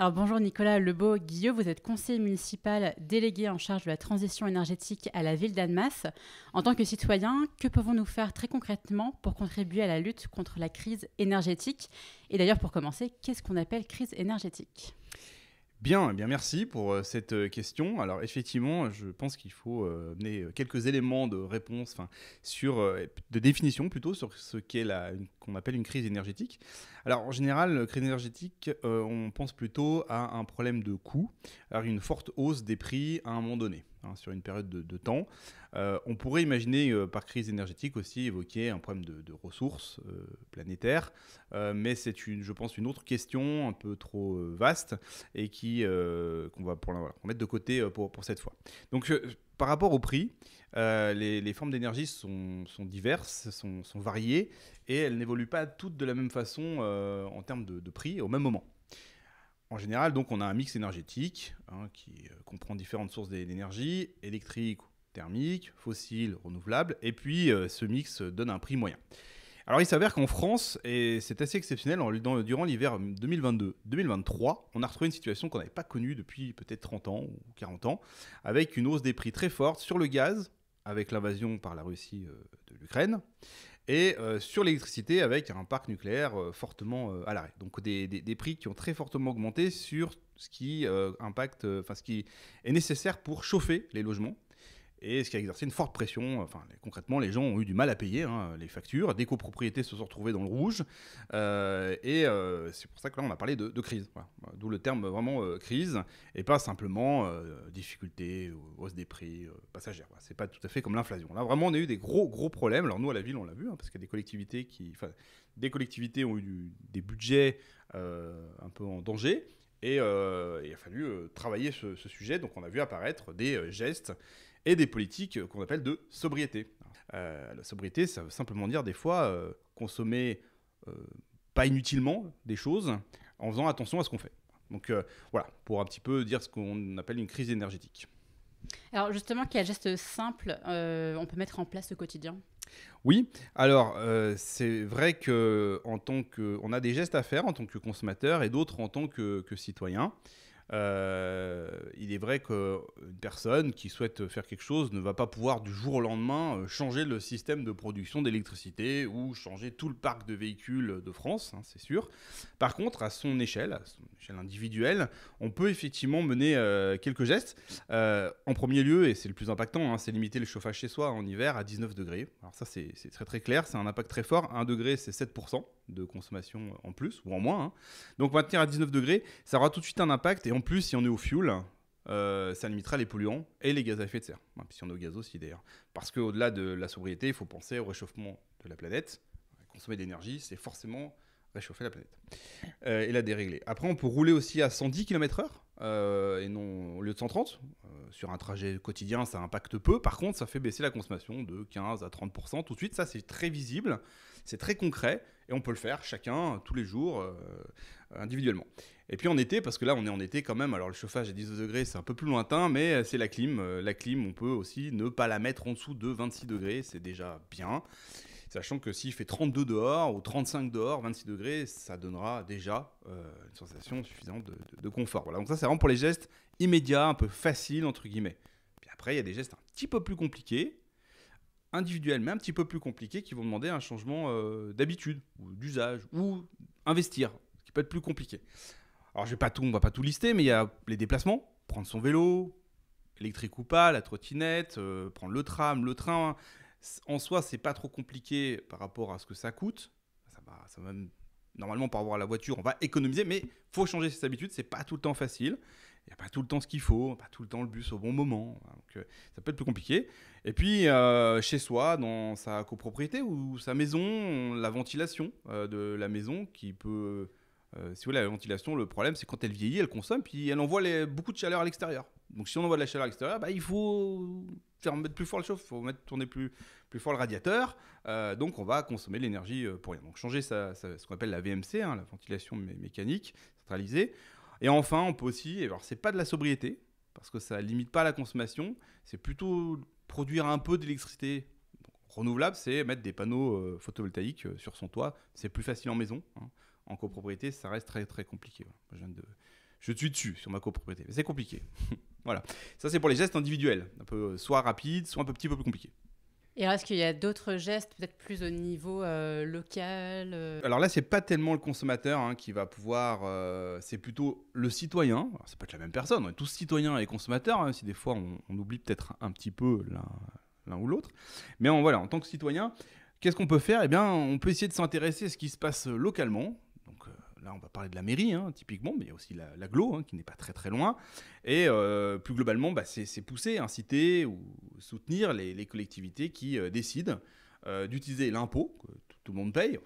Alors bonjour Nicolas Lebeau Guillot, vous êtes conseiller municipal délégué en charge de la transition énergétique à la ville d'Annemasse. En tant que citoyen, que pouvons-nous faire très concrètement pour contribuer à la lutte contre la crise énergétique Et d'ailleurs pour commencer, qu'est-ce qu'on appelle crise énergétique Bien, eh bien merci pour euh, cette euh, question. Alors effectivement, je pense qu'il faut euh, mener quelques éléments de réponse, sur de définition plutôt sur ce qu'est la appelle une crise énergétique. Alors en général, crise énergétique, euh, on pense plutôt à un problème de coût, à une forte hausse des prix à un moment donné, hein, sur une période de, temps. Euh, on pourrait imaginer euh, par crise énergétique aussi évoquer un problème de, ressources planétaires, mais c'est une, je pense, une autre question un peu trop vaste et qui qu'on va pour la, mettre de côté pour, pour cette fois. Donc par rapport au prix, euh, les, formes d'énergie sont, diverses, sont, variées, et elles n'évoluent pas toutes de la même façon euh, en termes de, prix au même moment. En général, donc, on a un mix énergétique hein, qui euh, comprend différentes sources d'énergie, électrique, thermique, fossile, renouvelable, et puis ce mix donne un prix moyen. Alors il s'avère qu'en France, et c'est assez exceptionnel, dans, durant l'hiver 2022-2023, on a retrouvé une situation qu'on n'avait pas connue depuis peut-être 30 ans ou 40 ans, avec une hausse des prix très forte sur le gaz, avec l'invasion par la Russie euh, de l'Ukraine, et euh, sur l'électricité avec un parc nucléaire euh, fortement à l'arrêt. Donc des, prix qui ont très fortement augmenté sur ce qui, impacte, enfin ce qui est nécessaire pour chauffer les logements et ce qui a exercé une forte pression. Enfin, concrètement, les gens ont eu du mal à payer hein, les factures. Des copropriétés se sont retrouvées dans le rouge. Euh, et euh, c'est pour ça que là, on a parlé de, crise. D'où le terme vraiment euh, crise et pas simplement difficulté, hausse des prix, passagère. C'est pas tout à fait comme l'inflation. Là, vraiment, on a eu des gros, gros problèmes. Alors, nous, à la ville, on l'a vu, hein, parce qu'il y a des collectivités qui. Des collectivités ont eu des budgets un peu en danger. Et euh, il a fallu euh, travailler ce, ce, sujet, donc on a vu apparaître des euh, gestes et des politiques qu'on appelle de sobriété. la sobriété, ça veut simplement dire des fois consommer pas inutilement des choses en faisant attention à ce qu'on fait. Donc voilà, pour un petit peu dire ce qu'on appelle une crise énergétique. Alors justement, quel geste simple on peut mettre en place au quotidien oui, alors euh, c'est vrai que tant que, on a des gestes à faire en tant que consommateur et d'autres en tant que citoyen. Euh, il est vrai qu'une personne qui souhaite faire quelque chose ne va pas pouvoir du jour au lendemain euh, changer le système de production d'électricité ou changer tout le parc de véhicules de France, hein, c'est sûr. Par contre, à son échelle, à son échelle individuelle, on peut effectivement mener euh, quelques gestes. en premier lieu, et c'est le plus impactant, hein, c'est limiter le chauffage chez soi en hiver à 19 degrés. Alors ça, c'est très très clair, c'est un impact très fort. 1 degré, c'est 7% de consommation en plus ou en moins. Hein. Donc maintenir à 19 degrés, ça aura tout de suite un impact. Et en plus, si on est au fuel, euh, ça limitera les polluants et les gaz à effet de serre. puis si on est au gaz aussi d'ailleurs. Parce qu'au-delà de la sobriété, il faut penser au réchauffement de la planète. Consommer d'énergie, c'est forcément réchauffer la planète euh, et la dérégler. Après, on peut rouler aussi à 110 km/h euh, et non au lieu de 130. Euh, sur un trajet quotidien, ça impacte peu. Par contre, ça fait baisser la consommation de 15 à 30% tout de suite. Ça, c'est très visible, c'est très concret, et on peut le faire chacun, tous les jours, euh, individuellement. Et puis en été, parce que là, on est en été quand même. Alors le chauffage à 19 degrés, c'est un peu plus lointain, mais c'est la clim. La clim, on peut aussi ne pas la mettre en dessous de 26 degrés, c'est déjà bien sachant que s'il fait 32 dehors ou 35 dehors, 26 degrés, ça donnera déjà euh, une sensation suffisante de, confort. Voilà, donc ça c'est vraiment pour les gestes immédiats, un peu faciles entre guillemets. Puis après, il y a des gestes un petit peu plus compliqués, individuels, mais un petit peu plus compliqués, qui vont demander un changement euh, d'habitude ou d'usage ou investir, qui peut être plus compliqué. Alors je vais pas tout, on va pas tout lister, mais il y a les déplacements, prendre son vélo, électrique ou pas, la trottinette, euh, prendre le tram, le train, en soi, c'est pas trop compliqué par rapport à ce que ça coûte. Ça va, Normalement, par rapport à la voiture, on va économiser, mais faut changer ses habitudes. C'est pas tout le temps facile. Il n'y a pas tout le temps ce qu'il faut, pas tout le temps le bus au bon moment. Hein, euh, ça peut être plus compliqué. Et puis, euh, chez soi, dans sa copropriété ou sa maison, la ventilation euh, de la maison qui peut. si vous voulez, la ventilation, le problème, c'est quand elle vieillit, elle consomme, puis elle envoie beaucoup de chaleur à l'extérieur. Donc si on envoie de la chaleur à l'extérieur, bah, il faut faire mettre plus fort le chauffe, il faut mettre tourner plus, plus fort le radiateur. Euh, donc on va consommer de l'énergie euh, pour rien. Donc changer ce qu'on appelle la VMC, hein, la ventilation mécanique centralisée. Et enfin, on peut aussi, alors c'est pas de la sobriété, parce que ça limite pas la consommation, c'est plutôt produire un peu d'électricité renouvelable, c'est mettre des panneaux euh, photovoltaïques sur son toit. C'est plus facile en maison. Hein. En copropriété, ça reste très très compliqué. Je, de... je suis dessus sur ma copropriété, mais c'est compliqué. Voilà. Ça, c'est pour les gestes individuels, euh, soit rapide, soit un peu, petit peu plus compliqué. Et est-ce qu'il y a d'autres gestes, peut-être plus au niveau euh, local euh? Alors là, c'est pas tellement le consommateur hein, qui va pouvoir, c'est plutôt le citoyen. Ce pas pas la même personne, on est tous citoyens et consommateurs, hein, si des fois on, oublie peut-être un petit peu l'un ou l'autre. Mais voilà, en tant que citoyen, qu'est-ce qu'on peut faire Eh bien, on peut essayer de s'intéresser à ce qui se passe localement, là on va parler de la mairie hein, typiquement, mais il y a aussi la, hein, qui n'est pas très très loin. Et euh, plus globalement, bah, c'est pousser, inciter ou soutenir les, collectivités qui euh, décident euh, d'utiliser l'impôt que tout, le monde paye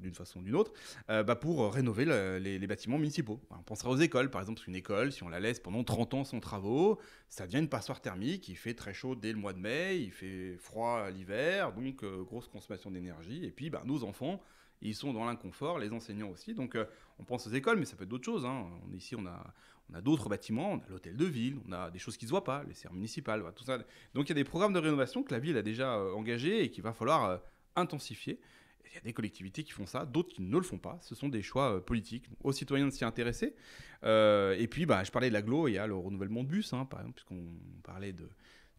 d'une façon ou d'une autre, euh, bah, pour euh, rénover les, bâtiments municipaux. On pensera aux écoles, par exemple, parce qu'une école, si on la laisse pendant 30 ans sans travaux, ça devient une passoire thermique, il fait très chaud dès le mois de mai, il fait froid l'hiver, donc euh, grosse consommation d'énergie, et puis bah, nos enfants, ils sont dans l'inconfort, les enseignants aussi. Donc on pense aux écoles, mais ça peut être d'autres choses. Hein. ici, on a, on a d'autres bâtiments, on a l'hôtel de ville, on a des choses qui ne se voient pas, les serres municipales, tout ça. Donc il y a des programmes de rénovation que la ville a déjà engagés et qu'il va falloir intensifier. Il y a des collectivités qui font ça, d'autres qui ne le font pas. Ce sont des choix euh, politiques. aux citoyens de s'y intéresser. Euh, et puis, bah, je parlais de l'aglo, il y a le renouvellement de bus, hein, par exemple, puisqu'on parlait de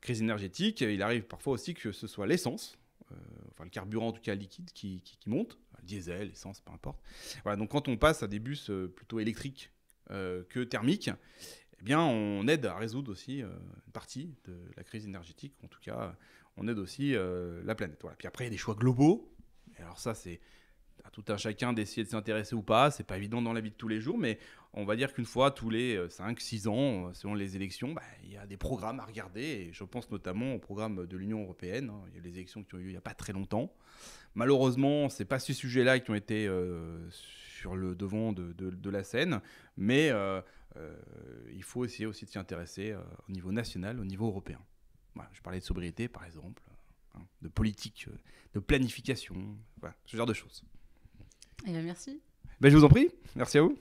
crise énergétique. Il arrive parfois aussi que ce soit l'essence, euh, enfin le carburant en tout cas liquide, qui, qui, monte. Le diesel, essence, peu importe. Voilà, donc quand on passe à des bus plutôt électriques que thermiques, eh bien, on aide à résoudre aussi une partie de la crise énergétique. En tout cas, on aide aussi la planète. Voilà. Puis après, il y a des choix globaux alors ça, c'est à tout un chacun d'essayer de s'intéresser ou pas. C'est pas évident dans la vie de tous les jours, mais on va dire qu'une fois tous les 5-6 euh, ans, euh, selon les élections, bah, il y a des programmes à regarder. Et je pense notamment au programme de l'Union européenne. Hein. Il y a les élections qui ont eu lieu il n'y a pas très longtemps. Malheureusement, c'est pas ces sujets-là qui ont été euh, sur le devant de, la scène, mais il faut essayer aussi de s'y intéresser au niveau national, au niveau européen. je parlais de sobriété, par exemple. Hein, de politique, euh, de planification, ce genre de choses. Eh bien, merci. Ben, je vous en prie, merci à vous.